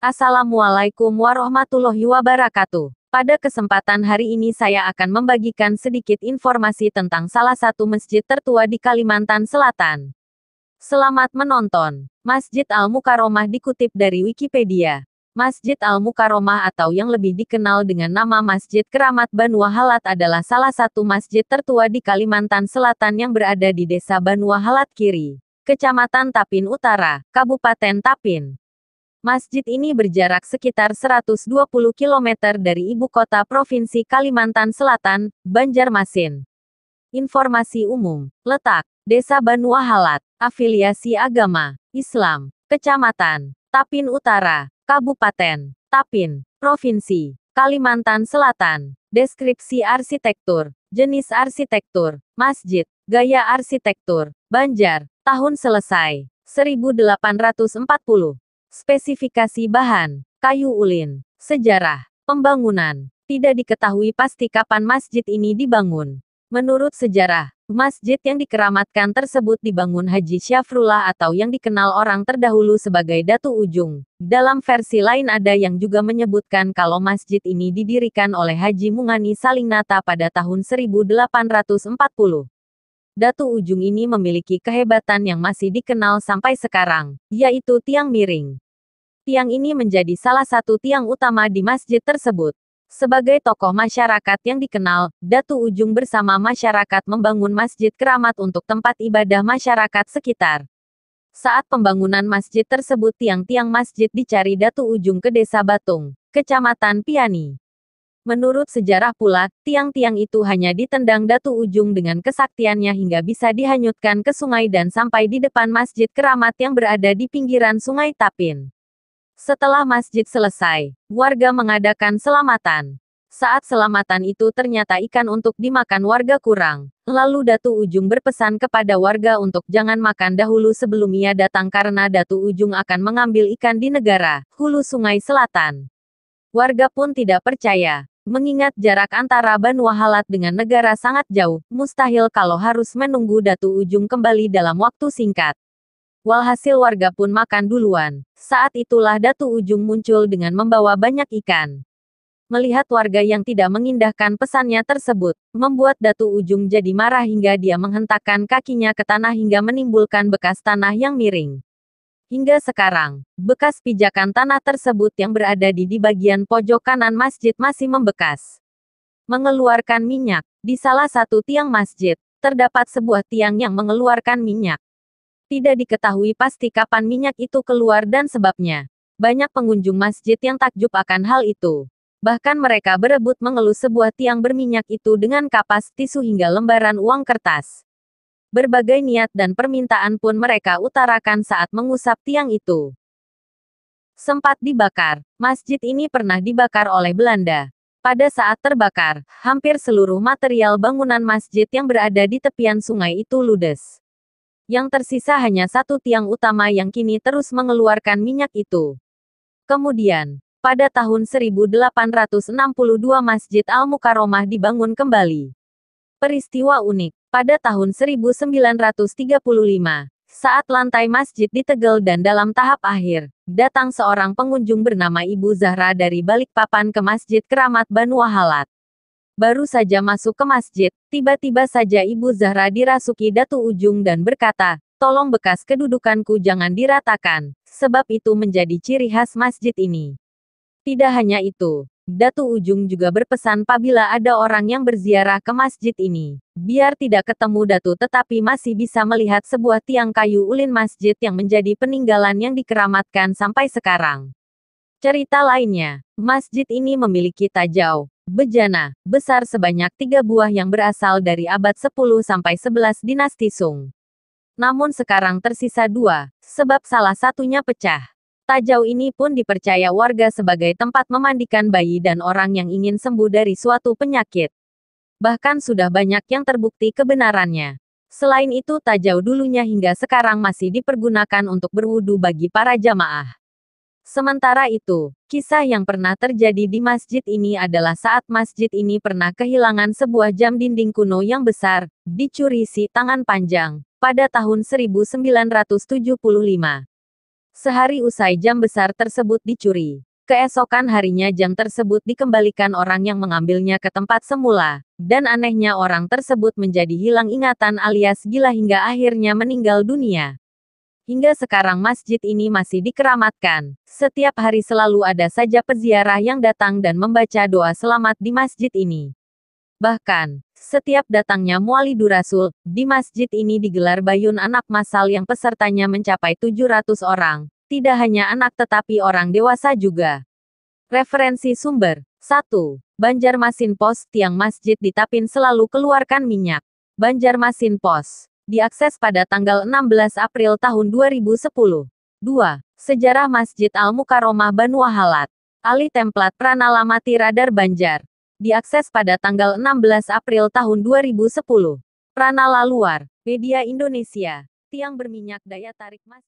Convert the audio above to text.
Assalamualaikum warahmatullahi wabarakatuh. Pada kesempatan hari ini saya akan membagikan sedikit informasi tentang salah satu masjid tertua di Kalimantan Selatan. Selamat menonton. Masjid Al-Mukaromah dikutip dari Wikipedia. Masjid Al-Mukaromah atau yang lebih dikenal dengan nama Masjid Keramat Banua Halat adalah salah satu masjid tertua di Kalimantan Selatan yang berada di Desa Banua Halat Kiri, Kecamatan Tapin Utara, Kabupaten Tapin. Masjid ini berjarak sekitar 120 km dari ibu kota Provinsi Kalimantan Selatan, Banjarmasin. Informasi umum, letak, Desa Banua Halat, afiliasi agama, Islam, Kecamatan, Tapin Utara, Kabupaten, Tapin, Provinsi, Kalimantan Selatan, deskripsi arsitektur, jenis arsitektur, masjid, gaya arsitektur, Banjar, tahun selesai, 1840. Spesifikasi bahan, kayu ulin, sejarah, pembangunan. Tidak diketahui pasti kapan masjid ini dibangun. Menurut sejarah, masjid yang dikeramatkan tersebut dibangun Haji Syafrullah atau yang dikenal orang terdahulu sebagai Datu Ujung. Dalam versi lain ada yang juga menyebutkan kalau masjid ini didirikan oleh Haji Mungani Salingnata pada tahun 1840. Datu Ujung ini memiliki kehebatan yang masih dikenal sampai sekarang, yaitu tiang miring. Tiang ini menjadi salah satu tiang utama di masjid tersebut. Sebagai tokoh masyarakat yang dikenal, Datu Ujung bersama masyarakat membangun masjid keramat untuk tempat ibadah masyarakat sekitar. Saat pembangunan masjid tersebut tiang-tiang masjid dicari Datu Ujung ke Desa Batung, Kecamatan Piani. Menurut sejarah pula, tiang-tiang itu hanya ditendang datu ujung dengan kesaktiannya hingga bisa dihanyutkan ke sungai dan sampai di depan masjid keramat yang berada di pinggiran sungai Tapin. Setelah masjid selesai, warga mengadakan selamatan. Saat selamatan itu ternyata ikan untuk dimakan warga kurang. Lalu Datu Ujung berpesan kepada warga untuk jangan makan dahulu sebelum ia datang karena Datu Ujung akan mengambil ikan di negara, hulu sungai selatan. Warga pun tidak percaya. Mengingat jarak antara Banu Halat dengan negara sangat jauh, mustahil kalau harus menunggu Datu Ujung kembali dalam waktu singkat. Walhasil warga pun makan duluan. Saat itulah Datu Ujung muncul dengan membawa banyak ikan. Melihat warga yang tidak mengindahkan pesannya tersebut, membuat Datu Ujung jadi marah hingga dia menghentakkan kakinya ke tanah hingga menimbulkan bekas tanah yang miring. Hingga sekarang, bekas pijakan tanah tersebut yang berada di di bagian pojok kanan masjid masih membekas. Mengeluarkan minyak, di salah satu tiang masjid, terdapat sebuah tiang yang mengeluarkan minyak. Tidak diketahui pasti kapan minyak itu keluar dan sebabnya. Banyak pengunjung masjid yang takjub akan hal itu. Bahkan mereka berebut mengelus sebuah tiang berminyak itu dengan kapas tisu hingga lembaran uang kertas. Berbagai niat dan permintaan pun mereka utarakan saat mengusap tiang itu. Sempat dibakar, masjid ini pernah dibakar oleh Belanda. Pada saat terbakar, hampir seluruh material bangunan masjid yang berada di tepian sungai itu ludes. Yang tersisa hanya satu tiang utama yang kini terus mengeluarkan minyak itu. Kemudian, pada tahun 1862 Masjid Al-Mukaromah dibangun kembali. Peristiwa unik, pada tahun 1935, saat lantai masjid ditegel dan dalam tahap akhir, datang seorang pengunjung bernama Ibu Zahra dari Balikpapan ke Masjid Keramat Banu Wahalat. Baru saja masuk ke masjid, tiba-tiba saja Ibu Zahra dirasuki Datu Ujung dan berkata, tolong bekas kedudukanku jangan diratakan, sebab itu menjadi ciri khas masjid ini. Tidak hanya itu, Datu Ujung juga berpesan apabila ada orang yang berziarah ke masjid ini, biar tidak ketemu Datu tetapi masih bisa melihat sebuah tiang kayu ulin masjid yang menjadi peninggalan yang dikeramatkan sampai sekarang. Cerita lainnya, masjid ini memiliki tajau, bejana, besar sebanyak tiga buah yang berasal dari abad 10 sampai 11 dinasti Sung. Namun sekarang tersisa dua, sebab salah satunya pecah. Tajau ini pun dipercaya warga sebagai tempat memandikan bayi dan orang yang ingin sembuh dari suatu penyakit. Bahkan sudah banyak yang terbukti kebenarannya. Selain itu Tajau dulunya hingga sekarang masih dipergunakan untuk berwudu bagi para jamaah. Sementara itu, kisah yang pernah terjadi di masjid ini adalah saat masjid ini pernah kehilangan sebuah jam dinding kuno yang besar, dicuri si tangan panjang, pada tahun 1975. Sehari usai jam besar tersebut dicuri. Keesokan harinya jam tersebut dikembalikan orang yang mengambilnya ke tempat semula, dan anehnya orang tersebut menjadi hilang ingatan alias gila hingga akhirnya meninggal dunia. Hingga sekarang masjid ini masih dikeramatkan. Setiap hari selalu ada saja peziarah yang datang dan membaca doa selamat di masjid ini. Bahkan, setiap datangnya Mualidu Rasul, di masjid ini digelar bayun anak masal yang pesertanya mencapai 700 orang, tidak hanya anak tetapi orang dewasa juga. Referensi sumber 1. Banjarmasin Pos, tiang masjid di Tapin selalu keluarkan minyak. Banjarmasin Pos, diakses pada tanggal 16 April tahun 2010. 2. Sejarah Masjid Al-Mukaromah Banu Ahalat. Ali Templat Pranalamati Radar Banjar diakses pada tanggal 16 April tahun 2010. Pranala Luar, Media Indonesia, tiang berminyak daya tarik mas.